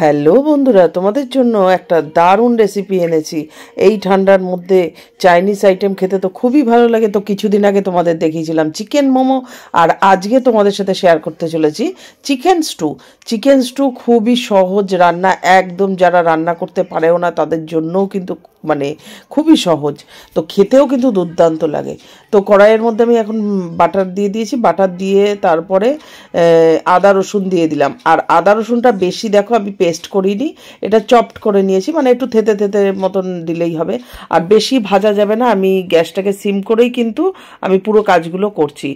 hello বন্ধুরা তোমাদের জন্য একটা দারুণ রেসিপি এনেছি এই ঠান্ডার মধ্যে চাইনিজ আইটেম খেতে তো খুবই ভালো লাগে তো কিছুদিন আগে তোমাদের দেখিয়েছিলাম চিকেন মোমো আর আজকে তোমাদের সাথে শেয়ার করতে চলেছি চিকেন স্টু চিকেন স্টু খুবই সহজ রান্না একদম যারা রান্না করতে পারেও না তাদের জন্যও কিন্তু মানে খুবই সহজ তো খেতেও কিন্তু দুর্দান্ত লাগে তো কড়াইয়ের মধ্যে আমি এখন বাটার দিয়ে দিয়েছি বাটার দিয়ে তারপরে আদা রসুন দিয়ে দিলাম আর আদা রসুনটা বেশি দেখো আমি পেস্ট করিনি এটা চপড করে নিয়েছি মানে একটু থেতে থেতে মতন দিলেই হবে আর বেশি ভাজা যাবে না আমি গ্যাসটাকে সিম করেই কিন্তু আমি পুরো কাজগুলো করছি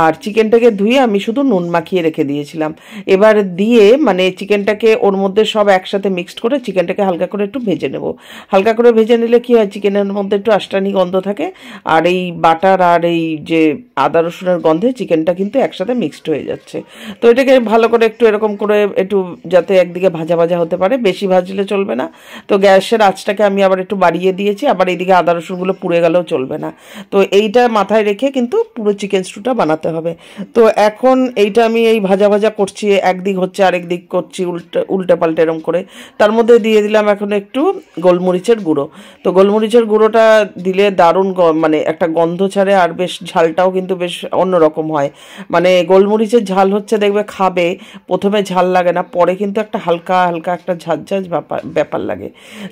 আর চিকেনটাকে ধুয়ে আমি শুধু নুন মাখিয়ে রেখে দিয়েছিলাম এবার দিয়ে মানে চিকেনটাকে ওর মধ্যে সব একসাথে মিক্সড করে চিকেনটাকে হালকা করে একটু ভেজে নেব হালকা করে ভেজে ভেজে নিলে কি হয় চিকেনের মধ্যে একটু আষ্টানি গন্ধ থাকে আর এই বাটার আর এই যে আদা রসুনের গন্ধে চিকেনটা কিন্তু একসাথে মিক্সড হয়ে যাচ্ছে তো এটাকে ভালো করে একটু এরকম করে একটু যাতে একদিকে ভাজা ভাজা হতে পারে বেশি ভাজলে চলবে না তো গ্যাসের আঁচটাকে আমি আবার একটু বাড়িয়ে দিয়েছি আবার এইদিকে আদা রসুনগুলো পুড়ে গেলেও চলবে না তো এইটা মাথায় রেখে কিন্তু পুরো চিকেন স্টুটা বানাতে হবে তো এখন এইটা আমি এই ভাজা ভাজা করছি একদিক হচ্ছে আরেক দিক করছি উল্টে উল্টে পাল্টে এরম করে তার মধ্যে দিয়ে দিলাম এখন একটু গোলমরিচের গুঁড়ো তো গোলমরিচের গুঁড়োটা দিলে দারুণ মানে একটা গন্ধ ছাড়ে আর বেশ ঝালটাও কিন্তু বেশ অন্যরকম হয় মানে গোলমরিচের ঝাল হচ্ছে দেখবে খাবে প্রথমে ঝাল লাগে না পরে কিন্তু একটা হালকা হালকা একটা ঝাঁজ ব্যাপার ব্যাপার লাগে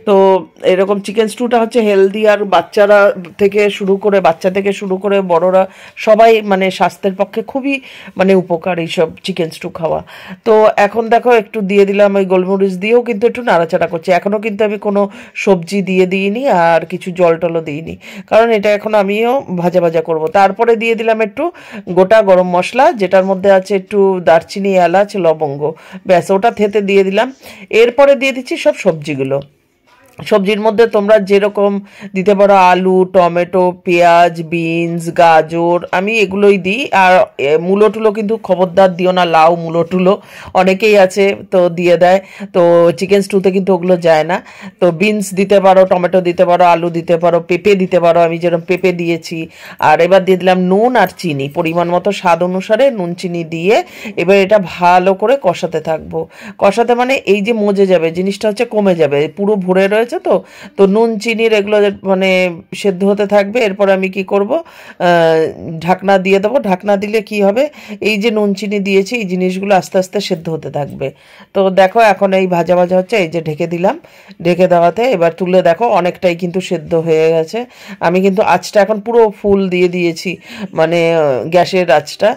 তো এরকম চিকেন স্টুটা হচ্ছে হেলদি আর বাচ্চারা থেকে শুরু করে বাচ্চা থেকে শুরু করে বড়রা সবাই মানে স্বাস্থ্যের পক্ষে খুবই মানে উপকার এইসব চিকেন স্টু খাওয়া তো এখন দেখো একটু দিয়ে দিলাম ওই গোলমরিচ দিয়েও কিন্তু একটু নাড়াচাড়া করছে এখনও কিন্তু আমি কোনো সবজি দিয়ে দিই দিইনি আর কিছু জল টলও দিইনি কারণ এটা এখন আমিও ভাজা ভাজা করব তারপরে দিয়ে দিলাম একটু গোটা গরম মশলা যেটার মধ্যে আছে একটু দারচিনি এলাচ লবঙ্গ ব্যাস ওটা থেতে দিয়ে দিলাম এরপরে দিয়ে দিচ্ছি সব সবজিগুলো সবজির মধ্যে তোমরা যেরকম দিতে পারো আলু টমেটো পেঁয়াজ বিনস গাজর আমি এগুলোই দিই আর মূলো টুলো কিন্তু খবরদার দিও না লাউ মূলো টুলো অনেকেই আছে তো দিয়ে দেয় তো চিকেন স্টুতে কিন্তু ওগুলো যায় না তো বিনস দিতে পারো টমেটো দিতে পারো আলু দিতে পারো পেঁপে দিতে পারো আমি যেরকম পেঁপে দিয়েছি আর এবার দিয়ে দিলাম নুন আর চিনি পরিমাণ মতো স্বাদ অনুসারে নুন চিনি দিয়ে এবার এটা ভালো করে কষাতে থাকবো কষাতে মানে এই যে মজে যাবে জিনিসটা হচ্ছে কমে যাবে পুরো ভরে রয়েছে আছে তো তো নুন চিনির এগুলো মানে সেদ্ধ হতে থাকবে এরপর আমি কি করব ঢাকনা দিয়ে দেবো ঢাকনা দিলে কি হবে এই যে নুন চিনি দিয়েছি এই জিনিসগুলো আস্তে আস্তে সেদ্ধ হতে থাকবে তো দেখো এখন এই ভাজা ভাজা হচ্ছে এই যে ঢেকে দিলাম ঢেকে দেওয়াতে এবার তুলে দেখো অনেকটাই কিন্তু সেদ্ধ হয়ে গেছে আমি কিন্তু আঁচটা এখন পুরো ফুল দিয়ে দিয়েছি মানে গ্যাসের আঁচটা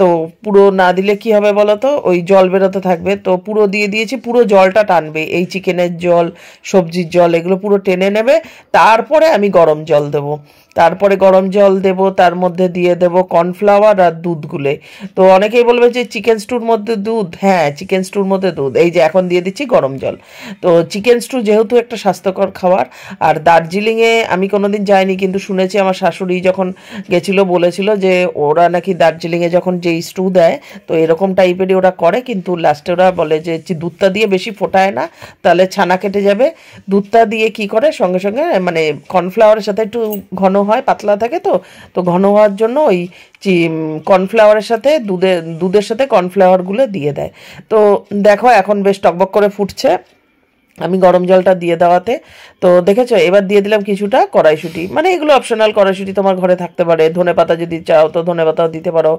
তো পুরো না দিলে কি হবে বলো তো ওই জল বেরোতে থাকবে তো পুরো দিয়ে দিয়েছি পুরো জলটা টানবে এই চিকেনের জল সবজি জল এগুলো পুরো টেনে নেবে তারপরে আমি গরম জল দেবো তারপরে গরম জল দেব তার মধ্যে দিয়ে দেব কর্নফ্লাওয়ার আর দুধ গুলে তো অনেকেই বলবে যে চিকেন স্টুর মধ্যে দুধ হ্যাঁ চিকেন স্টুর মধ্যে দুধ এই যে এখন দিয়ে দিচ্ছি গরম জল তো চিকেন স্টু যেহেতু একটা স্বাস্থ্যকর খাবার আর দার্জিলিংয়ে আমি কোনোদিন যাইনি কিন্তু শুনেছি আমার শাশুড়ি যখন গেছিলো বলেছিল যে ওরা নাকি দার্জিলিংয়ে যখন যেই স্টু দেয় তো এরকম টাইপেরই ওরা করে কিন্তু লাস্টে ওরা বলে যে দুধটা দিয়ে বেশি ফোটায় না তাহলে ছানা কেটে যাবে দুধটা দিয়ে কি করে সঙ্গে সঙ্গে মানে কর্নফ্লাওয়ারের সাথে একটু ঘন হয় পাতলা থাকে তো তো ঘন হওয়ার জন্য ওই কর্নফ্লাওয়ারের সাথে দুধে দুধের সাথে কর্নফ্লাওয়ারগুলো দিয়ে দেয় তো দেখো এখন বেশ টকবক করে ফুটছে আমি গরম জলটা দিয়ে দেওয়াতে তো দেখেছো এবার দিয়ে দিলাম কিছুটা কড়াইশুটি মানে এগুলো অপশনাল কড়াইশুটি তোমার ঘরে থাকতে পারে ধনে পাতা যদি চাও তো ধনে পাতাও দিতে পারো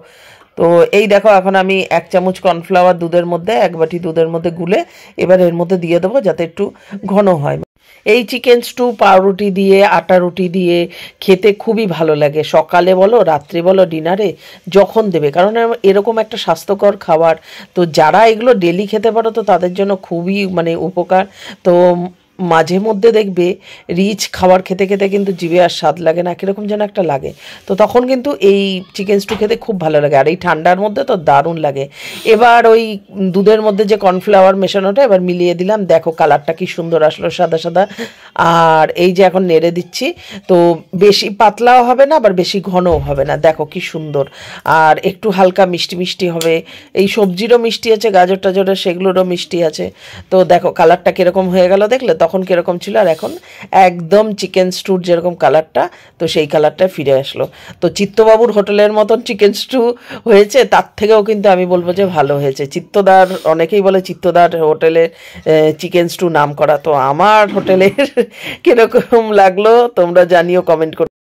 তো এই দেখো এখন আমি এক চামচ কর্নফ্লাওয়ার দুধের মধ্যে এক বাটি দুধের মধ্যে গুলে এবার এর মধ্যে দিয়ে দেবো যাতে একটু ঘন হয় এই চিকেন স্টু পাউরুটি দিয়ে আটা রুটি দিয়ে খেতে খুবই ভালো লাগে সকালে বলো রাত্রে বলো ডিনারে যখন দেবে কারণ এরকম একটা স্বাস্থ্যকর খাবার তো যারা এগুলো ডেলি খেতে পারো তো তাদের জন্য খুবই মানে উপকার তো মাঝে মধ্যে দেখবে রিচ খাবার খেতে খেতে কিন্তু জিভে আর স্বাদ লাগে না কীরকম যেন একটা লাগে তো তখন কিন্তু এই চিকেন স্টু খেতে খুব ভালো লাগে আর এই ঠান্ডার মধ্যে তো দারুণ লাগে এবার ওই দুধের মধ্যে যে কর্নফ্লাওয়ার মেশানোটা এবার মিলিয়ে দিলাম দেখো কালারটা কি সুন্দর আসলো সাদা সাদা আর এই যে এখন নেড়ে দিচ্ছি তো বেশি পাতলাও হবে না আবার বেশি ঘনও হবে না দেখো কি সুন্দর আর একটু হালকা মিষ্টি মিষ্টি হবে এই সবজিরও মিষ্টি আছে গাজর টাজরের সেগুলোরও মিষ্টি আছে তো দেখো কালারটা কীরকম হয়ে গেল দেখলে তখন তখন কীরকম ছিল আর এখন একদম চিকেন স্টুর যেরকম কালারটা তো সেই কালারটা ফিরে আসলো তো চিত্তবাবুর হোটেলের মতন চিকেন স্টু হয়েছে তার থেকেও কিন্তু আমি বলবো যে ভালো হয়েছে চিত্তদার অনেকেই বলে চিত্তদার হোটেলে চিকেন স্টু নাম করা তো আমার হোটেলের কীরকম লাগলো তোমরা জানিও কমেন্ট করো